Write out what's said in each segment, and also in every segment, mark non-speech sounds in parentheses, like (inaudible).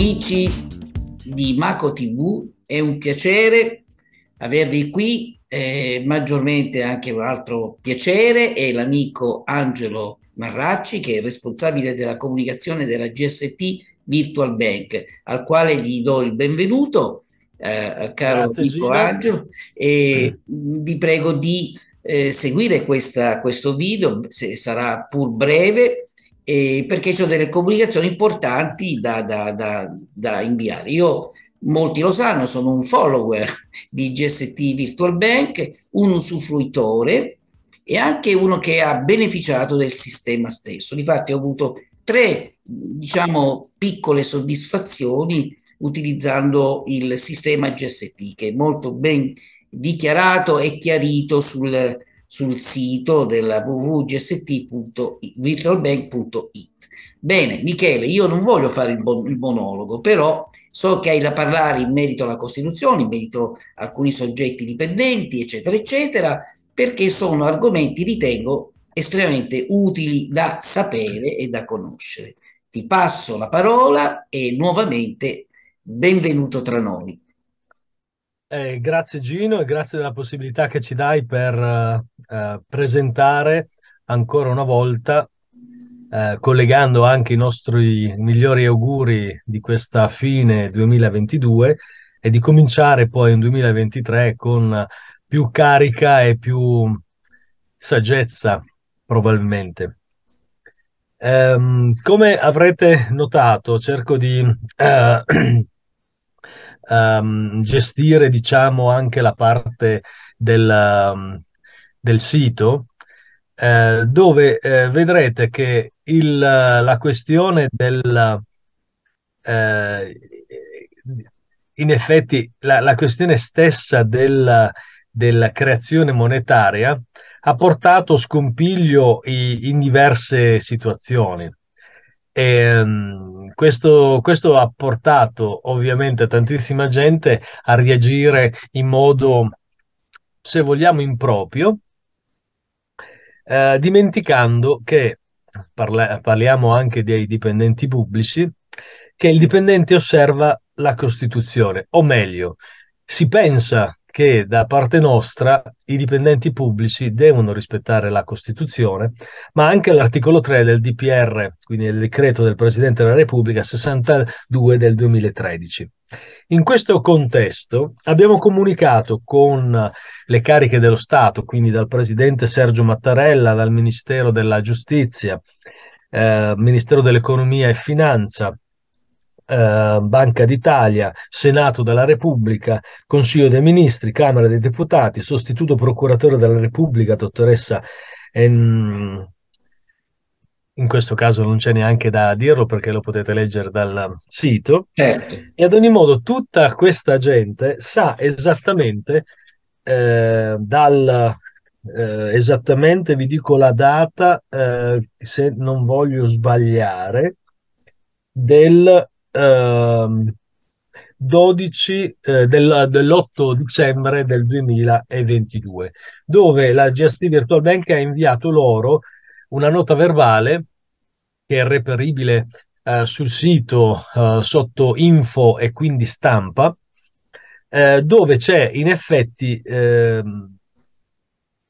Amici di Maco TV, è un piacere avervi qui, eh, maggiormente anche un altro piacere è l'amico Angelo Marracci che è responsabile della comunicazione della GST Virtual Bank, al quale gli do il benvenuto, eh, caro amico Angelo, e mm. vi prego di eh, seguire questa, questo video, se sarà pur breve, eh, perché ho delle comunicazioni importanti da, da, da, da, inviare. Io, molti lo sanno, sono un follower di GST Virtual Bank, un usufruitore e anche uno che ha beneficiato del sistema stesso. Difatti ho avuto tre, diciamo, piccole soddisfazioni utilizzando il sistema GST che è molto ben dichiarato e chiarito sul, sul sito della www.gst.virtualbank.it. Bene, Michele, io non voglio fare il, bon- il, monologo, però so che hai da parlare in merito alla Costituzione, in merito a alcuni soggetti dipendenti, eccetera, eccetera, perché sono argomenti, ritengo, estremamente utili da sapere e da conoscere. Ti passo la parola e nuovamente benvenuto tra noi. Eh, grazie Gino e grazie della possibilità che ci dai per eh, eh, presentare ancora una volta, eh, collegando anche i nostri migliori auguri di questa fine 2022 e di cominciare poi un 2023 con più carica e più saggezza probabilmente. Ehm, come avrete notato, cerco di eh, (clears throat) um, gestire diciamo anche la parte del, um, del sito eh, dove eh, vedrete che il, la questione del eh, in effetti la, la questione stessa del, della creazione monetaria ha portato scompiglio i, in diverse situazioni. E, ehm, questo, questo ha portato ovviamente tantissima gente a reagire in modo, se vogliamo, improprio, eh, dimenticando che parla- parliamo anche dei dipendenti pubblici, che il dipendente osserva la Costituzione, o meglio, si pensa che da parte nostra i dipendenti pubblici devono rispettare la Costituzione, ma anche l'articolo 3 del DPR, quindi il decreto del Presidente della Repubblica 62 del 2013. In questo contesto abbiamo comunicato con le cariche dello Stato, quindi dal Presidente Sergio Mattarella, dal Ministero della Giustizia, eh, Ministero dell'Economia e Finanza, eh, Banca d'Italia, Senato della Repubblica, Consiglio dei Ministri, Camera dei Deputati, sostituto procuratore della Repubblica, dottoressa en... in questo caso non c'è neanche da dirlo perché lo potete leggere dal sito. Eh. E ad ogni modo tutta questa gente sa esattamente eh, dal, eh, esattamente vi dico la data, eh, se non voglio sbagliare, del 12 ehm, eh, del, dell'8 dicembre del 2022, dove la GST Virtual Bank ha inviato loro una nota verbale che è reperibile eh, sul sito eh, sotto info e quindi stampa, eh, dove c'è in effetti ehm,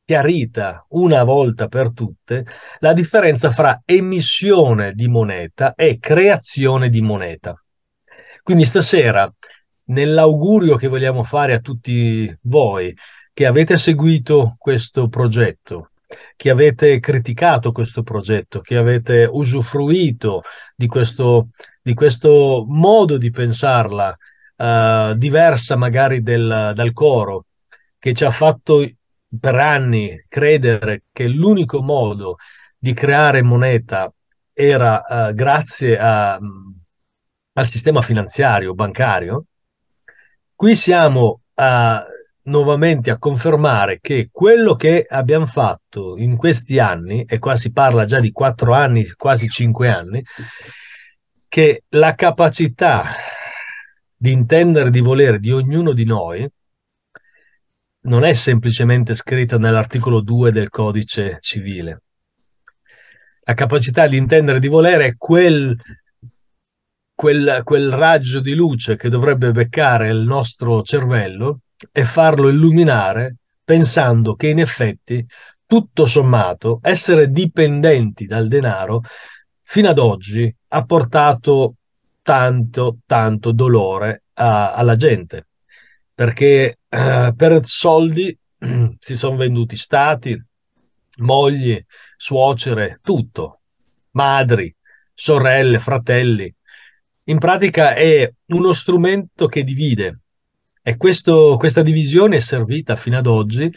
chiarita una volta per tutte la differenza fra emissione di moneta e creazione di moneta. Quindi stasera, nell'augurio che vogliamo fare a tutti voi che avete seguito questo progetto, che avete criticato questo progetto, che avete usufruito di questo, di questo modo di pensarla, eh, diversa magari del, dal coro, che ci ha fatto per anni credere che l'unico modo di creare moneta era uh, grazie a, mm, al sistema finanziario, bancario, qui siamo a, nuovamente a confermare che quello che abbiamo fatto in questi anni, e qua si parla già di quattro anni, quasi cinque anni, che la capacità di intendere di volere di ognuno di noi non è semplicemente scritta nell'articolo 2 del codice civile. La capacità di intendere di volere è quel, quel, quel raggio di luce che dovrebbe beccare il nostro cervello e farlo illuminare pensando che in effetti, tutto sommato, essere dipendenti dal denaro fino ad oggi ha portato tanto, tanto dolore a, alla gente, perché eh, per soldi (clears throat) si sono venduti stati, mogli, suocere, tutto, madri, sorelle, fratelli. In pratica è uno strumento che divide e questo, questa divisione è servita fino ad oggi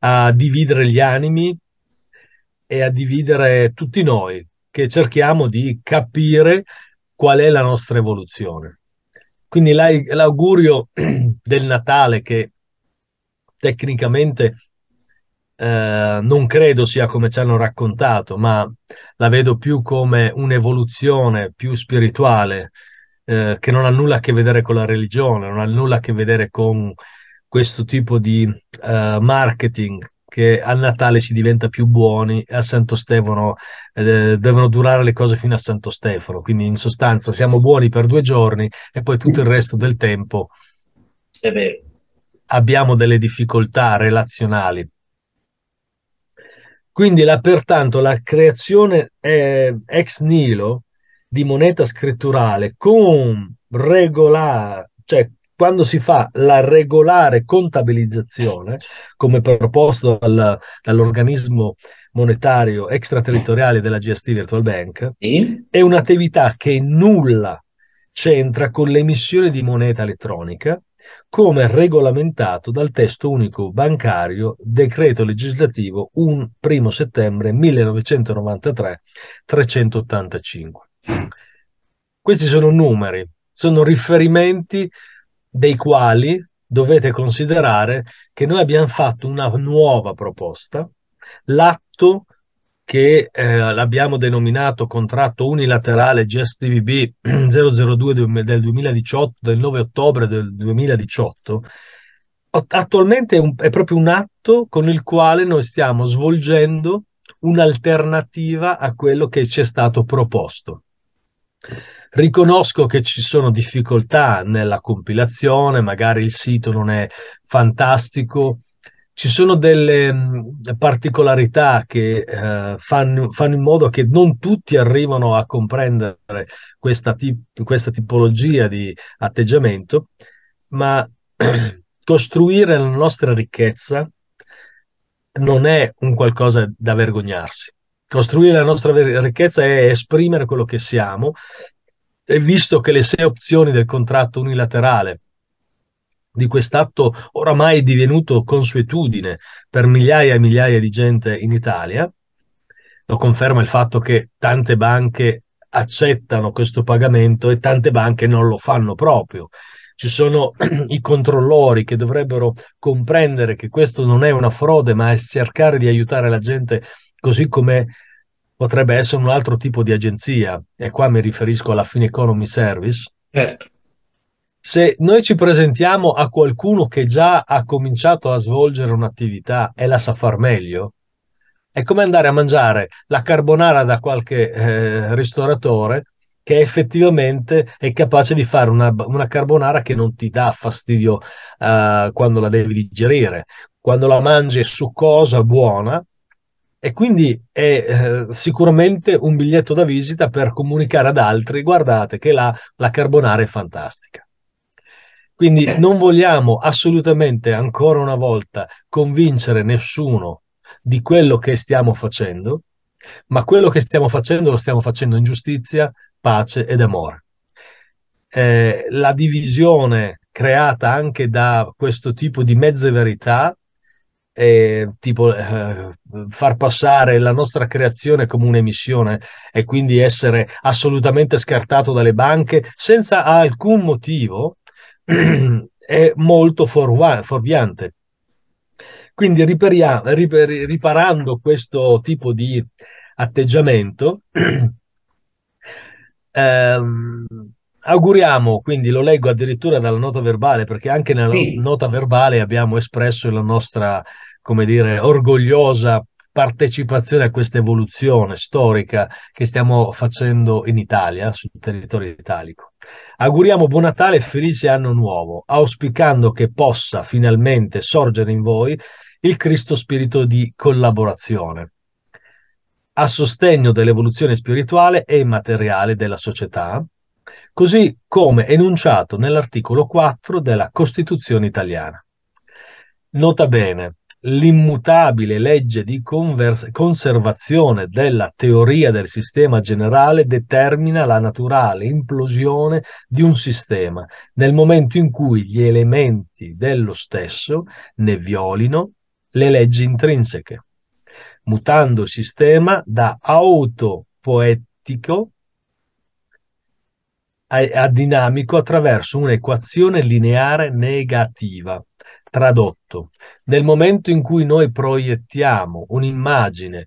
a dividere gli animi e a dividere tutti noi che cerchiamo di capire qual è la nostra evoluzione. Quindi l'augurio (clears throat) del Natale che tecnicamente eh, non credo sia come ci hanno raccontato, ma la vedo più come un'evoluzione più spirituale eh, che non ha nulla a che vedere con la religione, non ha nulla a che vedere con questo tipo di eh, marketing che a Natale si diventa più buoni e a Santo Stefano eh, devono durare le cose fino a Santo Stefano. Quindi in sostanza siamo buoni per due giorni e poi tutto il resto del tempo abbiamo delle difficoltà relazionali. Quindi la, pertanto la creazione eh, ex nilo di moneta scritturale con regolare, cioè quando si fa la regolare contabilizzazione, come proposto dal, dall'organismo monetario extraterritoriale della GST Virtual Bank, sì. è un'attività che nulla c'entra con l'emissione di moneta elettronica, come regolamentato dal testo unico bancario decreto legislativo 1 settembre 1993 385. Questi sono numeri, sono riferimenti dei quali dovete considerare che noi abbiamo fatto una nuova proposta, l'atto che eh, l'abbiamo denominato contratto unilaterale GSTVB (clears throat) 002 del 2018, del 9 ottobre del 2018, attualmente è, un, è proprio un atto con il quale noi stiamo svolgendo un'alternativa a quello che ci è stato proposto. Riconosco che ci sono difficoltà nella compilazione, magari il sito non è fantastico, ci sono delle particolarità che eh, fanno, fanno, in modo che non tutti arrivano a comprendere questa, tip- questa tipologia di atteggiamento, ma (clears throat) costruire la nostra ricchezza non è un qualcosa da vergognarsi. Costruire la nostra ricchezza è esprimere quello che siamo e visto che le sei opzioni del contratto unilaterale di quest'atto oramai è divenuto consuetudine per migliaia e migliaia di gente in Italia, lo conferma il fatto che tante banche accettano questo pagamento e tante banche non lo fanno proprio. Ci sono (clears throat) i controllori che dovrebbero comprendere che questo non è una frode, ma è cercare di aiutare la gente così come potrebbe essere un altro tipo di agenzia, e qua mi riferisco alla Fine Economy Service. Eh. Se noi ci presentiamo a qualcuno che già ha cominciato a svolgere un'attività e la sa far meglio, è come andare a mangiare la carbonara da qualche eh, ristoratore che effettivamente è capace di fare una, una carbonara che non ti dà fastidio eh, quando la devi digerire. Quando la mangi è succosa, buona, e quindi è eh, sicuramente un biglietto da visita per comunicare ad altri, guardate che la, la carbonara è fantastica. Quindi eh. non vogliamo assolutamente ancora una volta convincere nessuno di quello che stiamo facendo, ma quello che stiamo facendo lo stiamo facendo in giustizia, pace ed amore. Eh, la divisione creata anche da questo tipo di mezze verità eh, tipo eh, far passare la nostra creazione come un'emissione e quindi essere assolutamente scartato dalle banche senza alcun motivo (clears throat) è molto forviante. Quindi riperia, riper, riparando questo tipo di atteggiamento, (clears throat) ehm, auguriamo, quindi lo leggo addirittura dalla nota verbale, perché anche nella sì. nota verbale abbiamo espresso la nostra come dire, orgogliosa partecipazione a questa evoluzione storica che stiamo facendo in Italia, sul territorio italico. Auguriamo buon Natale e felice anno nuovo, auspicando che possa finalmente sorgere in voi il Cristo spirito di collaborazione a sostegno dell'evoluzione spirituale e materiale della società, così come enunciato nell'articolo 4 della Costituzione italiana. Nota bene, l'immutabile legge di convers- conservazione della teoria del sistema generale determina la naturale implosione di un sistema nel momento in cui gli elementi dello stesso ne violino le leggi intrinseche, mutando il sistema da autopoetico a, a dinamico attraverso un'equazione lineare negativa Tradotto, nel momento in cui noi proiettiamo un'immagine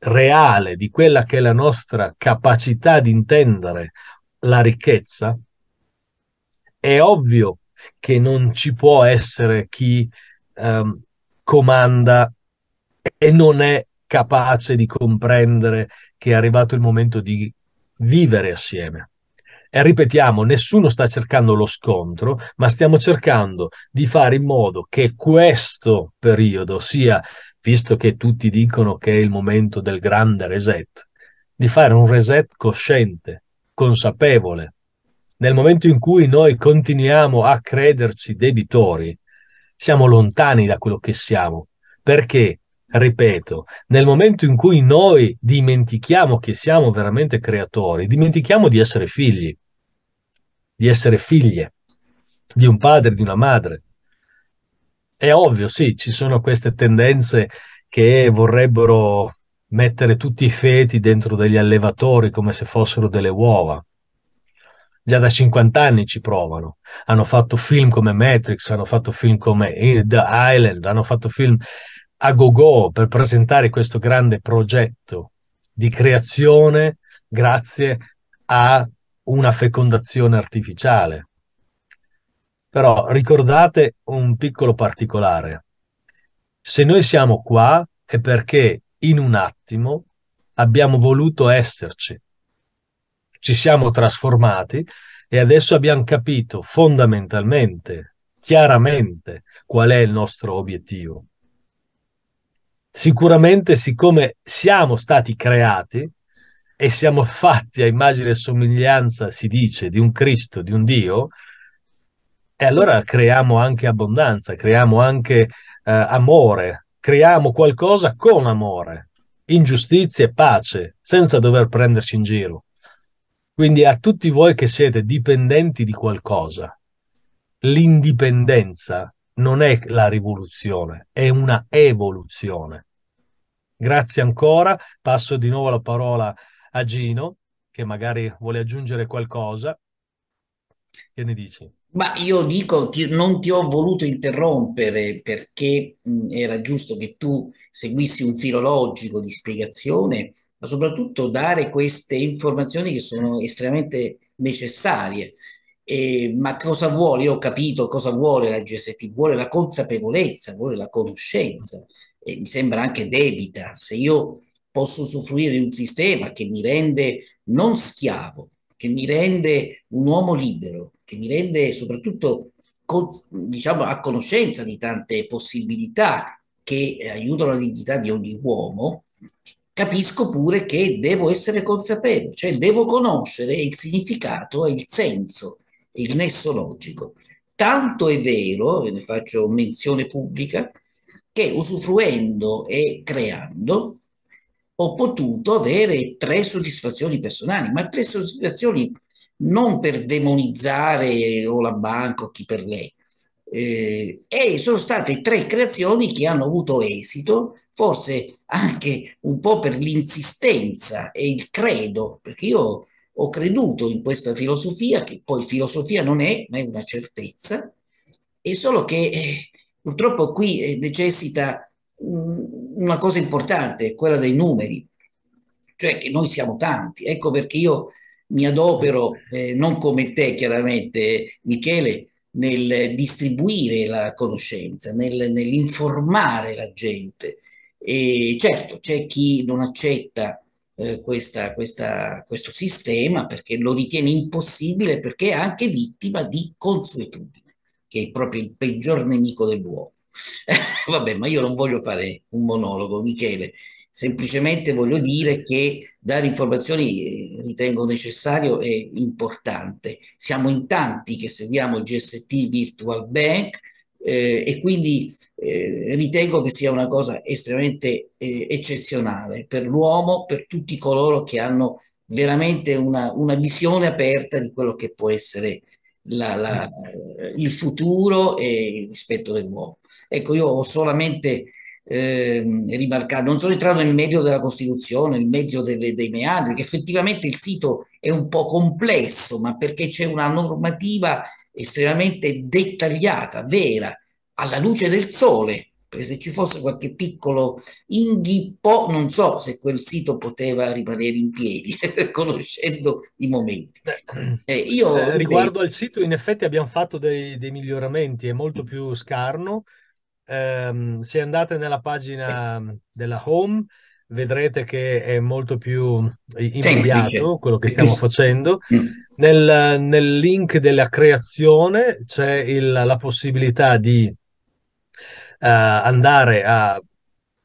reale di quella che è la nostra capacità di intendere la ricchezza, è ovvio che non ci può essere chi ehm, comanda e non è capace di comprendere che è arrivato il momento di vivere assieme. E ripetiamo, nessuno sta cercando lo scontro, ma stiamo cercando di fare in modo che questo periodo sia, visto che tutti dicono che è il momento del grande reset, di fare un reset cosciente, consapevole. Nel momento in cui noi continuiamo a crederci debitori, siamo lontani da quello che siamo. Perché, ripeto, nel momento in cui noi dimentichiamo che siamo veramente creatori, dimentichiamo di essere figli di essere figlie di un padre, di una madre. È ovvio, sì, ci sono queste tendenze che vorrebbero mettere tutti i feti dentro degli allevatori come se fossero delle uova. Già da 50 anni ci provano. Hanno fatto film come Matrix, hanno fatto film come The Island, hanno fatto film a go-go per presentare questo grande progetto di creazione grazie a una fecondazione artificiale. Però ricordate un piccolo particolare. Se noi siamo qua è perché in un attimo abbiamo voluto esserci, ci siamo trasformati e adesso abbiamo capito fondamentalmente, chiaramente, qual è il nostro obiettivo. Sicuramente, siccome siamo stati creati, e siamo fatti a immagine e somiglianza, si dice, di un Cristo, di un Dio, e allora creiamo anche abbondanza, creiamo anche eh, amore, creiamo qualcosa con amore, ingiustizia e pace, senza dover prenderci in giro. Quindi a tutti voi che siete dipendenti di qualcosa, l'indipendenza non è la rivoluzione, è una evoluzione. Grazie ancora, passo di nuovo la parola a a Gino, che magari vuole aggiungere qualcosa. Che ne dici? Ma io dico, ti, non ti ho voluto interrompere perché mh, era giusto che tu seguissi un filologico di spiegazione, ma soprattutto dare queste informazioni che sono estremamente necessarie. E, ma cosa vuole? Io ho capito cosa vuole la GST, vuole la consapevolezza, vuole la conoscenza e mi sembra anche debita. Se io posso usufruire di un sistema che mi rende non schiavo, che mi rende un uomo libero, che mi rende soprattutto diciamo, a conoscenza di tante possibilità che aiutano la dignità di ogni uomo, capisco pure che devo essere consapevole, cioè devo conoscere il significato e il senso, il nesso logico. Tanto è vero, e ne faccio menzione pubblica, che usufruendo e creando ho potuto avere tre soddisfazioni personali, ma tre soddisfazioni non per demonizzare o la banca o chi per lei. Eh, e sono state tre creazioni che hanno avuto esito, forse anche un po' per l'insistenza e il credo, perché io ho creduto in questa filosofia, che poi filosofia non è, ma è una certezza, e solo che eh, purtroppo qui eh, necessita una cosa importante, è quella dei numeri, cioè che noi siamo tanti. Ecco perché io mi adopero, eh, non come te chiaramente, Michele, nel distribuire la conoscenza, nel, nell'informare la gente. E certo, c'è chi non accetta eh, questa, questa, questo sistema perché lo ritiene impossibile, perché è anche vittima di consuetudine, che è proprio il peggior nemico dell'uomo. (laughs) Vabbè, ma io non voglio fare un monologo, Michele, semplicemente voglio dire che dare informazioni eh, ritengo necessario e importante. Siamo in tanti che seguiamo GST Virtual Bank, eh, e quindi eh, ritengo che sia una cosa estremamente eh, eccezionale per l'uomo, per tutti coloro che hanno veramente una, una visione aperta di quello che può essere la, la, il futuro e il rispetto dell'uomo. Ecco, io ho solamente eh, rimarcato, non sono entrato nel medio della Costituzione, nel medio delle, dei meandri, che effettivamente il sito è un po' complesso, ma perché c'è una normativa estremamente dettagliata, vera, alla luce del sole, se ci fosse qualche piccolo inghippo, non so se quel sito poteva rimanere in piedi, (laughs) conoscendo i momenti. Eh, io, eh, riguardo eh, al sito, in effetti abbiamo fatto dei, dei miglioramenti, è molto più scarno. Ehm, se andate nella pagina della home, vedrete che è molto più immediato quello che stiamo facendo. Mm. Nel, nel link della creazione c'è il, la possibilità di eh, andare a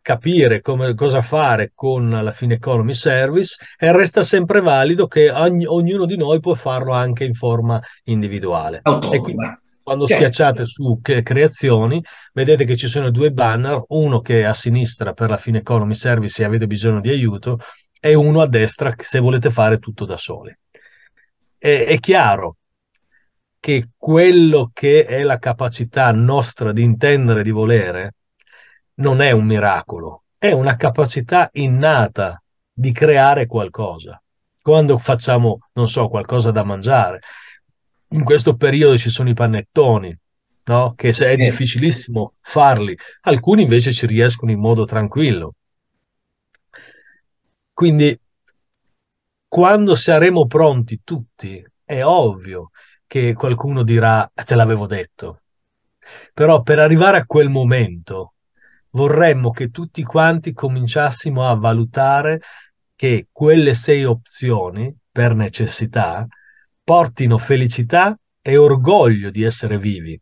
capire come, cosa fare con la fine Economy Service e resta sempre valido che ogni, ognuno di noi può farlo anche in forma individuale. E quindi, quando okay. Certo. schiacciate su creazioni, vedete che ci sono due banner, uno che è a sinistra per la fine Economy Service se avete bisogno di aiuto e uno a destra se volete fare tutto da soli. È, è chiaro che quello che è la capacità nostra di intendere, di volere, non è un miracolo, è una capacità innata di creare qualcosa. Quando facciamo, non so, qualcosa da mangiare, in questo periodo ci sono i pannettoni, no? che è difficilissimo farli, alcuni invece ci riescono in modo tranquillo. Quindi, quando saremo pronti tutti, è ovvio che qualcuno dirà te l'avevo detto. Però per arrivare a quel momento vorremmo che tutti quanti cominciassimo a valutare che quelle sei opzioni, per necessità, portino felicità e orgoglio di essere vivi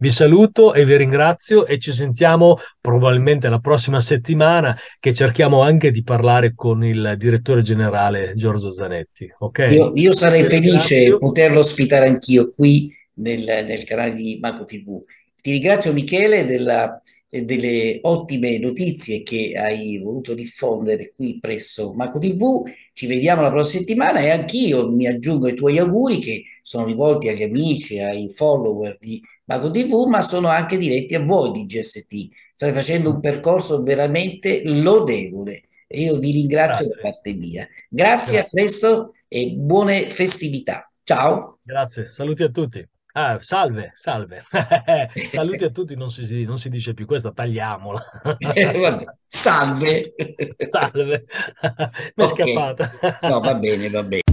vi saluto e vi ringrazio e ci sentiamo probabilmente la prossima settimana che cerchiamo anche di parlare con il direttore generale Giorgio Zanetti. Okay? Io, io, sarei felice di poterlo ospitare anch'io qui nel, nel, canale di Mago TV. Ti ringrazio Michele della, eh, delle ottime notizie che hai voluto diffondere qui presso Maco TV. Ci vediamo la prossima settimana e anch'io mi aggiungo ai tuoi auguri che sono rivolti agli amici, ai follower di Maco TV, ma sono anche diretti a voi di GST. State facendo un percorso veramente lodevole. e Io vi ringrazio Grazie. da parte mia. Grazie, Grazie, a presto e buone festività. Ciao. Grazie, saluti a tutti. Ah, salve, salve. (laughs) Saluti a tutti, non si, non si, dice più questa, tagliamola. Eh, salve. (laughs) Salve. Mi è okay. scappata. no, va bene, va bene.